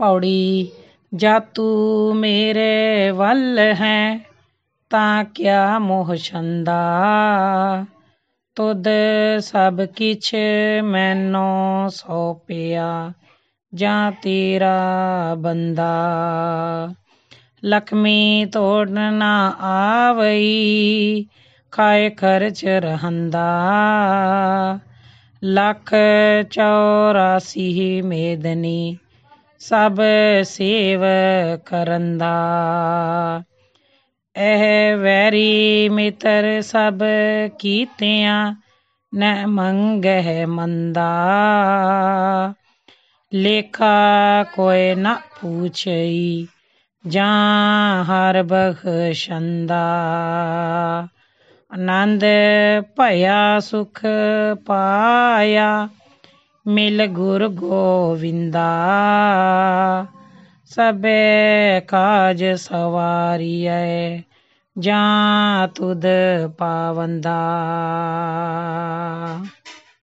ਪੌੜੀ ਜਾਂ ਤੂੰ ਮੇਰੇ ਵੱਲ ਹੈ ਤਾਂ ਕਿਆ ਮੋਹ ਛੰਦਾ ਤੁਦ ਸਭ ਕਿਛ ਮੈਨੋਂ ਸੋਪਿਆ ਜਾਂ ਤੇਰਾ ਬੰਦਾ ਲਖਮੀ ਤੋੜਨਾ ਨਾ ਆਵਈ ਖਾਇ ਖਰਚ ਰਹੰਦਾ ਲੱਖ 84 ਮੇਦਨੀ ਸਭ ਸੇਵ ਕਰੰਦਾ ਇਹ ਵੈਰੀ ਮਿੱਤਰ ਸਭ ਕੀਤਿਆਂ ਨੈ ਮੰਗਹਿ ਮੰਦਾ ਲੇਖਾ ਕੋਇ ਨਾ ਪੁੱਛਈ ਜਾਂ ਹਰ ਬਖਸ਼ੰਦਾ ਆਨੰਦ ਭਇਆ ਸੁਖ ਪਾਇਆ ਮਿਲ ਗੁਰ ਗੋਵਿੰਦਾ ਸਬੇ ਕਾਜ ਸਵਾਰੀਐ ਜਾਂ ਤੁਧ ਪਾਵੰਦਾ